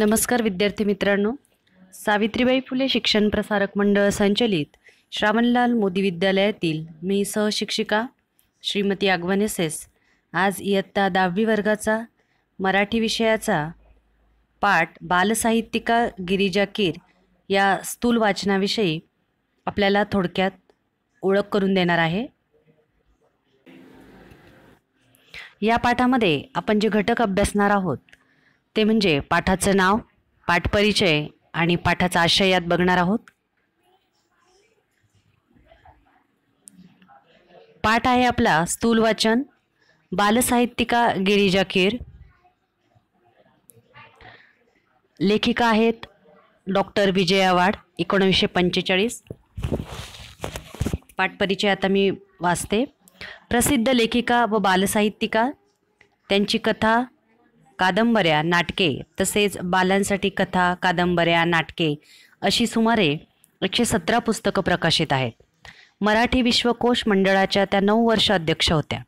नमस्कार विद्यार्थी मित्रांनो सावित्रीबाई फुले शिक्षण प्रसारक मंडळ संचलित श्रावणलाल मोदी विद्यालयातील मी सहशिक्षिका श्रीमती आगवनेसेस आज इयत्ता दहावी वर्गाचा मराठी विषयाचा पाठ बालसाहित्यिका गिरिजा कीर या स्थूल वाचनाविषयी आपल्याला थोडक्यात ओळख करून देणार आहे या पाठामध्ये आपण जे घटक अभ्यासणार आहोत ते म्हणजे पाठाचं नाव पाठपरिचय आणि पाठाचा आशय यात बघणार आहोत पाठ आहे आपला स्थूल वाचन बालसाहित्यिका गिरिजा कीर लेखिका आहेत डॉक्टर विजया वाड एकोणीसशे पंचेचाळीस पाठपरिचय आता मी वाचते प्रसिद्ध लेखिका व बालसाहित्यिका त्यांची कथा कादंबऱ्या नाटके तसेच बालांसाठी कथा कादंबऱ्या नाटके अशी सुमारे एकशे सतरा पुस्तकं प्रकाशित आहेत मराठी विश्वकोश मंडळाच्या त्या नऊ वर्ष अध्यक्ष होत्या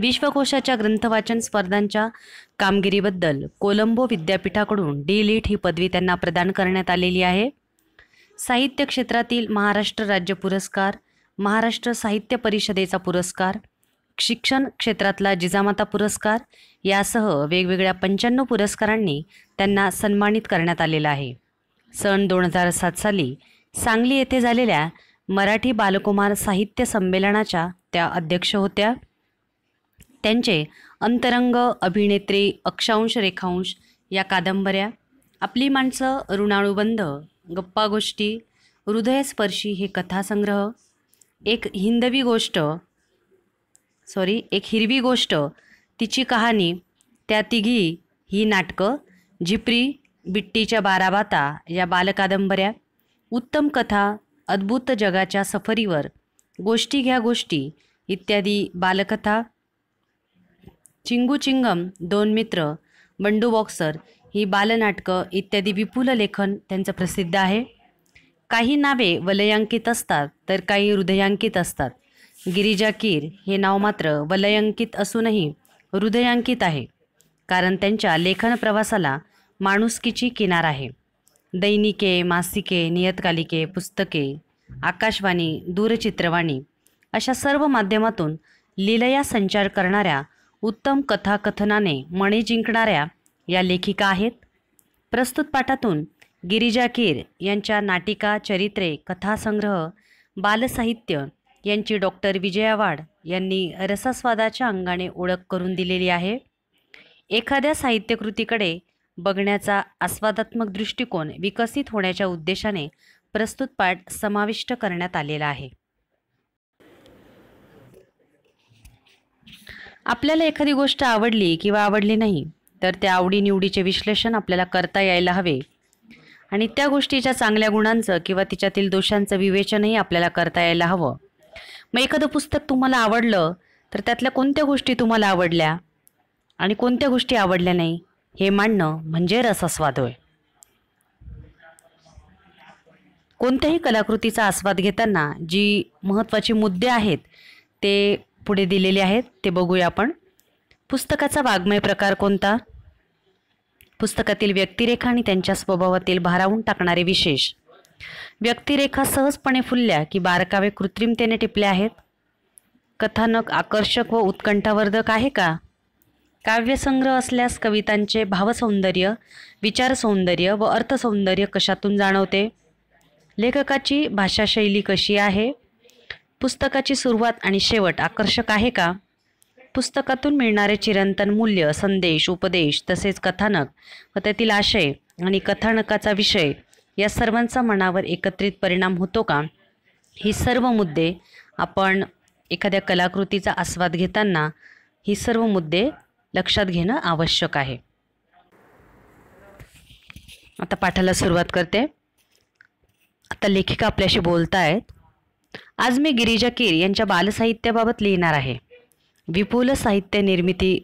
विश्वकोशाच्या ग्रंथवाचन स्पर्धांच्या कामगिरीबद्दल कोलंबो विद्यापीठाकडून डी लिट ही पदवी त्यांना प्रदान करण्यात आलेली आहे साहित्य क्षेत्रातील महाराष्ट्र राज्य पुरस्कार महाराष्ट्र साहित्य परिषदेचा पुरस्कार शिक्षण क्षेत्रातला जिजामाता पुरस्कार यासह वेगवेगळ्या पंच्याण्णव पुरस्कारांनी त्यांना सन्मानित करण्यात आलेला आहे सन दोन हजार सात साली सांगली येथे झालेल्या मराठी बालकुमार साहित्य संमेलनाच्या त्या अध्यक्ष होत्या त्यांचे अंतरंग अभिनेत्री अक्षांश रेखांश या कादंबऱ्या आपली माणसं ऋणाळूबंध गप्पा गोष्टी हृदयस्पर्शी हे कथासंग्रह एक हिंदवी गोष्ट सॉरी एक हिरवी गोष्ट तिची कहाणी त्या तिघी ही नाटकं झिपरी बिट्टीच्या बाराबाता या बालकादंबऱ्या उत्तम कथा अद्भुत जगाच्या सफरीवर गोष्टी घ्या गोष्टी इत्यादी बालकथा चिंगू चिंगम दोन मित्र बंडू बॉक्सर ही बालनाटकं इत्यादी विपुल लेखन त्यांचं प्रसिद्ध आहे काही नावे वलयांकित असतात तर काही हृदयांकित असतात गिरिजा कीर हे नाव मात्र वलयंकित असूनही हृदयांकित आहे कारण त्यांच्या लेखन प्रवासाला माणुसकीची किनार आहे दैनिके मासिके नियतकालिके पुस्तके आकाशवाणी दूरचित्रवाणी अशा सर्व माध्यमातून लिलया संचार करणाऱ्या उत्तम कथाकथनाने मणे जिंकणाऱ्या या लेखिका आहेत प्रस्तुत पाठातून गिरिजा कीर यांच्या नाटिका चरित्रे कथासंग्रह बालसाहित्य यांची डॉक्टर विजया वाड यांनी रसास्वादाच्या अंगाने ओळख करून दिलेली आहे एखाद्या साहित्यकृतीकडे बघण्याचा आस्वादात्मक दृष्टिकोन विकसित होण्याच्या उद्देशाने प्रस्तुत पाठ समाविष्ट करण्यात आलेला आहे आपल्याला एखादी गोष्ट आवडली किंवा आवडली नाही तर त्या आवडीनिवडीचे विश्लेषण आपल्याला करता यायला हवे आणि त्या गोष्टीच्या चांगल्या गुणांचं किंवा तिच्यातील दोषांचं विवेचनही आपल्याला करता यायला हवं मग एखादं पुस्तक तुम्हाला आवडलं तर त्यातल्या कोणत्या गोष्टी तुम्हाला आवडल्या आणि कोणत्या गोष्टी आवडल्या नाही हे मांडणं म्हणजे रसास्वाद होय कोणत्याही कलाकृतीचा आस्वाद घेताना जी महत्त्वाचे मुद्दे आहेत ते पुढे दिलेले आहेत ते बघूया आपण पुस्तकाचा वाग्मय प्रकार कोणता पुस्तकातील व्यक्तिरेखा आणि त्यांच्या स्वभावातील भारावून टाकणारे विशेष व्यक्तिरेखा सहजपणे फुलल्या की बारकावे कृत्रिमतेने टिपल्या आहेत कथानक आकर्षक व उत्कंठावर्धक आहे का काव्यसंग्रह असल्यास कवितांचे भावसौंदर्य विचारसौंदर्य व अर्थसौंदर्य कशातून जाणवते लेखकाची भाषाशैली कशी आहे पुस्तकाची सुरुवात आणि शेवट आकर्षक आहे का पुस्तकातून मिळणारे चिरंतन मूल्य संदेश उपदेश तसेच कथानक व त्यातील आशय आणि कथानकाचा विषय या सर्वांचा मनावर एकत्रित परिणाम होतो का ही सर्व मुद्दे आपण एखाद्या कलाकृतीचा आस्वाद घेताना ही सर्व मुद्दे लक्षात घेणं आवश्यक आहे आता पाठाला सुरुवात करते आता लेखिका आपल्याशी बोलत आहेत आज मी गिरिजा किर यांच्या बालसाहित्याबाबत लिहिणार आहे विपुल साहित्य निर्मिती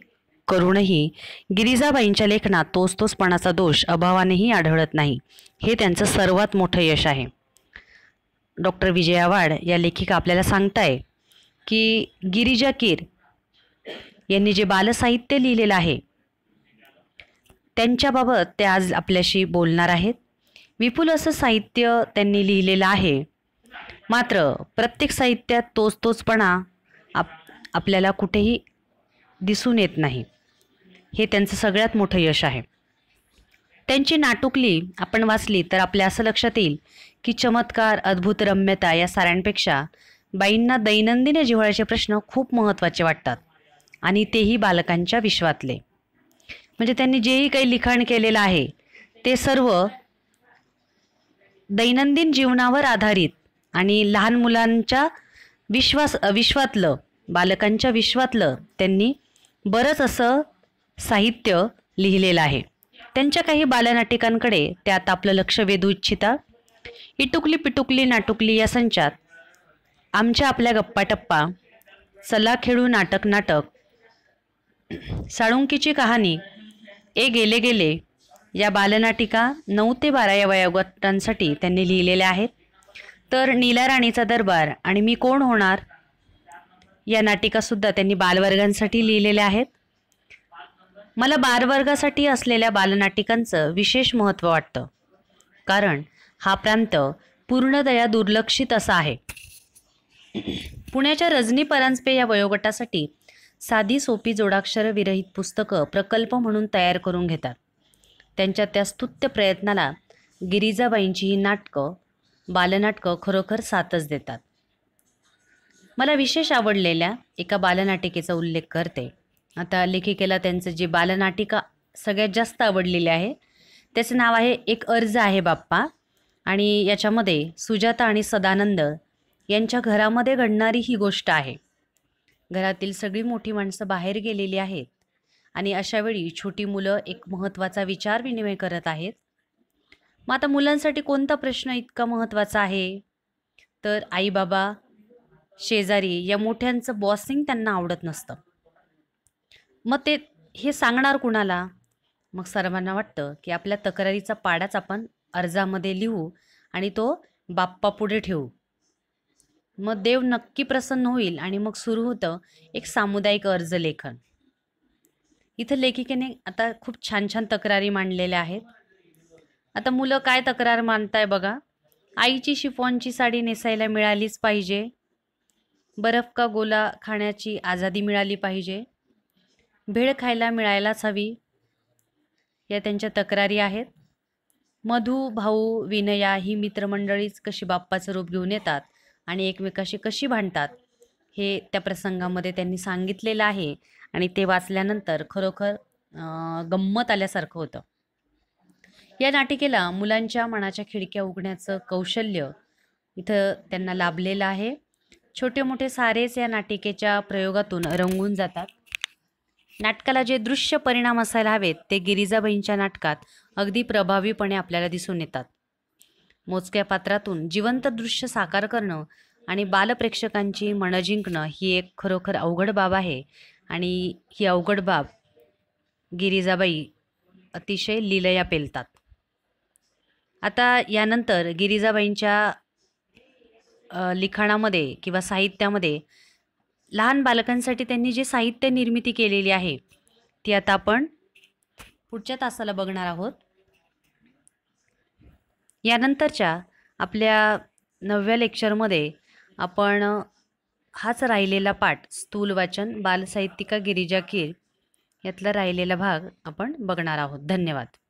करूनही गिरिजाबाईंच्या लेखनात तोच तोचपणाचा दोष अभावानेही आढळत नाही हे त्यांचं सर्वात मोठं यश आहे डॉक्टर विजया वाड या लेखिका आपल्याला सांगताय की गिरिजा कीर यांनी जे बालसाहित्य लिहिलेलं आहे त्यांच्याबाबत ते आज आपल्याशी बोलणार आहेत विपुल असं साहित्य त्यांनी लिहिलेलं आहे मात्र प्रत्येक साहित्यात तोच तोचपणा आप आपल्याला कुठेही दिसून येत नाही हे त्यांचं सगळ्यात मोठं यश आहे त्यांची नाटुकली आपण वाचली तर आपल्या असं लक्षात येईल की चमत्कार अद्भुत रम्यता या साऱ्यांपेक्षा बाईंना दैनंदिन जिव्हाळ्याचे प्रश्न खूप महत्त्वाचे वाटतात आणि तेही बालकांच्या विश्वातले म्हणजे त्यांनी जेही काही लिखाण केलेलं आहे ते सर्व दैनंदिन जीवनावर आधारित आणि लहान मुलांच्या विश्वास विश्वातलं बालकांच्या विश्वातलं त्यांनी बरंच असं साहित्य लिहिलेलं आहे त्यांच्या काही बालनाटिकांकडे त्यात आपलं लक्ष वेधू इच्छिता इटुकली पिटुकली नाटुकली या संचात आमच्या आपल्या गप्पा टप्पा चला खेळू नाटक नाटक साळुंकीची कहाणी ए गेले गेले या बालनाटिका नऊ ते बारा या वयोगटांसाठी त्यांनी लिहिलेल्या आहेत तर नीला राणीचा दरबार आणि मी कोण होणार या नाटिकासुद्धा त्यांनी बालवर्गांसाठी लिहिलेल्या आहेत मला बारवर्गासाठी असलेल्या बालनाटिकांचं विशेष महत्त्व वाटतं कारण हा प्रांत पूर्णतया दुर्लक्षित असा आहे पुण्याच्या रजनी परांजपे या वयोगटासाठी साधी सोपी जोडाक्षर विरहित पुस्तकं प्रकल्प म्हणून तयार करून घेतात त्यांच्या त्या स्तुत्य प्रयत्नाला गिरिजाबाईंची ही नाटकं बालनाटकं खरोखर साथच देतात मला विशेष आवडलेल्या एका बालनाटिकेचा उल्लेख करते आता लेखिकेला त्यांचं जे बालनाटिका सगळ्यात जास्त आवडलेली आहे त्याचं नाव आहे एक अर्ज आहे बाप्पा आणि याच्यामध्ये सुजाता आणि सदानंद यांच्या घरामध्ये घडणारी ही गोष्ट आहे घरातील सगळी मोठी माणसं बाहेर गेलेली आहेत आणि अशावेळी छोटी मुलं एक महत्त्वाचा विचार विनिमय करत आहेत मग आता मुलांसाठी कोणता प्रश्न इतका महत्त्वाचा आहे तर आई बाबा शेजारी या मोठ्यांचं बॉसिंग त्यांना आवडत नसतं मग ते हे सांगणार कुणाला मग सर्वांना वाटतं की आपल्या तक्रारीचा पाडाच आपण अर्जामध्ये लिहू आणि तो बाप्पा पुढे ठेवू मग देव नक्की प्रसन्न होईल आणि मग सुरू होतं एक सामुदायिक अर्ज लेखन इथं लेखिकेने आता खूप छान छान तक्रारी मांडलेल्या आहेत आता मुलं काय तक्रार मानताय बघा आईची शिफॉनची साडी नेसायला मिळालीच पाहिजे बरफ का गोला खाण्याची आझादी मिळाली पाहिजे भेळ खायला मिळायलाच हवी या त्यांच्या तक्रारी आहेत मधू भाऊ विनया ही मित्रमंडळीच कशी बाप्पाचं रूप घेऊन येतात आणि एकमेकाशी कशी भांडतात हे त्या प्रसंगामध्ये त्यांनी सांगितलेलं आहे आणि ते वाचल्यानंतर खरोखर गंमत आल्यासारखं होतं या नाटिकेला मुलांच्या मनाच्या खिडक्या उघडण्याचं कौशल्य इथं त्यांना लाभलेलं आहे छोटे मोठे सारेच या नाटिकेच्या प्रयोगातून रंगून जातात नाटकाला जे दृश्य परिणाम असायला हवेत ते गिरिजाबाईंच्या नाटकात अगदी प्रभावीपणे आपल्याला दिसून येतात मोजक्या पात्रातून जिवंत दृश्य साकार करणं आणि बालप्रेक्षकांची मनं जिंकणं ही एक खरोखर अवघड बाब आहे आणि ही अवघड बाब गिरिजाबाई अतिशय लिलया पेलतात आता यानंतर गिरिजाबाईंच्या लिखाणामध्ये किंवा साहित्यामध्ये लहान बालकांसाठी त्यांनी जे साहित्य निर्मिती केलेली आहे ती आता आपण पुढच्या तासाला बघणार आहोत यानंतरच्या आपल्या नवव्या लेक्चरमध्ये आपण हाच राहिलेला पाठ स्थूल वाचन बालसाहित्यिका गिरिजा कीर यातला राहिलेला भाग आपण बघणार आहोत धन्यवाद